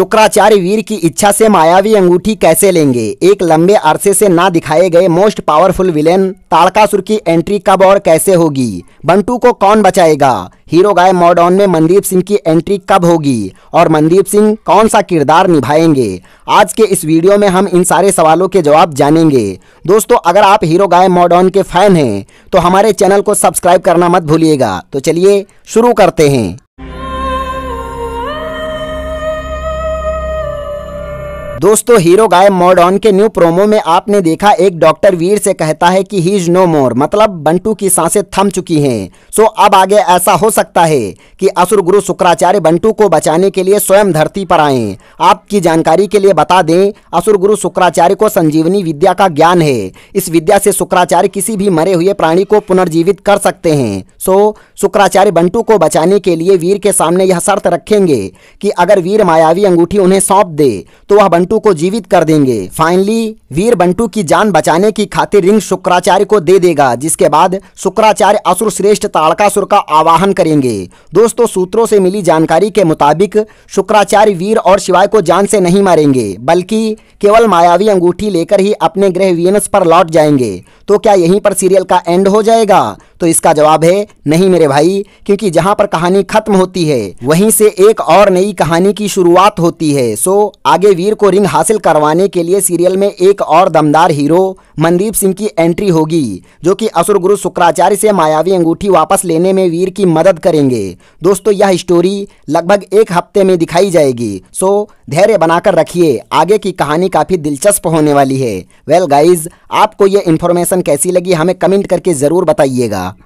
शुक्राचार्य वीर की इच्छा से मायावी अंगूठी कैसे लेंगे एक लंबे अरसे से ना दिखाए गए मोस्ट पावरफुल विलेन ताड़कासुर की एंट्री कब और कैसे होगी बंटू को कौन बचाएगा हीरो गाय मॉडर्न में मनदीप सिंह की एंट्री कब होगी और मनदीप सिंह कौन सा किरदार निभाएंगे आज के इस वीडियो में हम इन सारे सवालों के जवाब जानेंगे दोस्तों अगर आप हीरो गाय मॉडर्न के फैन हैं तो हमारे चैनल को सब्सक्राइब करना मत भूलिएगा तो चलिए शुरू करते हैं दोस्तों हीरो गाय मोड ऑन के न्यू प्रोमो में आपने देखा एक डॉक्टर वीर से कहता है कि ही इज नो मोर मतलब बंटू की सांसें थम चुकी हैं सो अब आगे ऐसा हो सकता है कि असुर गुरु शुक्राचार्य बंटू को बचाने के लिए स्वयं धरती पर आए आपकी जानकारी के लिए बता दें असुर गुरु शुक्राचार्य को संजीवनी विद्या का ज्ञान है इस विद्या से शुक्राचार्य किसी भी मरे हुए प्राणी को पुनर्जीवित कर सकते हैं सो शुक्राचार्य बंटू को बचाने के लिए वीर के सामने यह शर्त रखेंगे कि अगर वीर मायावी अंगूठी उन्हें सौंप दे तो वह बंटू बंटू को जीवित कर देंगे फाइनली वीर बंटू की जान बचाने की खातिर रिंग शुक्राचार्य को दे देगा जिसके बाद शुक्राचार्य असुर श्रेष्ठ ताड़कासुर का आवाहन करेंगे दोस्तों सूत्रों से मिली जानकारी के मुताबिक शुक्राचार्य वीर और शिवाय को जान से नहीं मारेंगे बल्कि केवल मायावी अंगूठी लेकर ही अपने ग्रह वियनस पर लौट जाएंगे तो क्या यहीं पर सीरियल का एंड हो जाएगा तो इसका जवाब है नहीं मेरे भाई क्योंकि जहां पर कहानी खत्म होती है वहीं से एक और नई कहानी की शुरुआत होती है सो आगे वीर को रिंग दिन हासिल करवाने के लिए सीरियल में एक और दमदार हीरो मनदीप सिंह की एंट्री होगी जो कि असुर गुरु शुक्राचार्य से मायावी अंगूठी वापस लेने में वीर की मदद करेंगे दोस्तों यह स्टोरी लगभग एक हफ्ते में दिखाई जाएगी सो धैर्य बनाकर रखिए आगे की कहानी काफ़ी दिलचस्प होने वाली है वेल well गाइज आपको ये इन्फॉर्मेशन कैसी लगी हमें कमेंट करके ज़रूर बताइएगा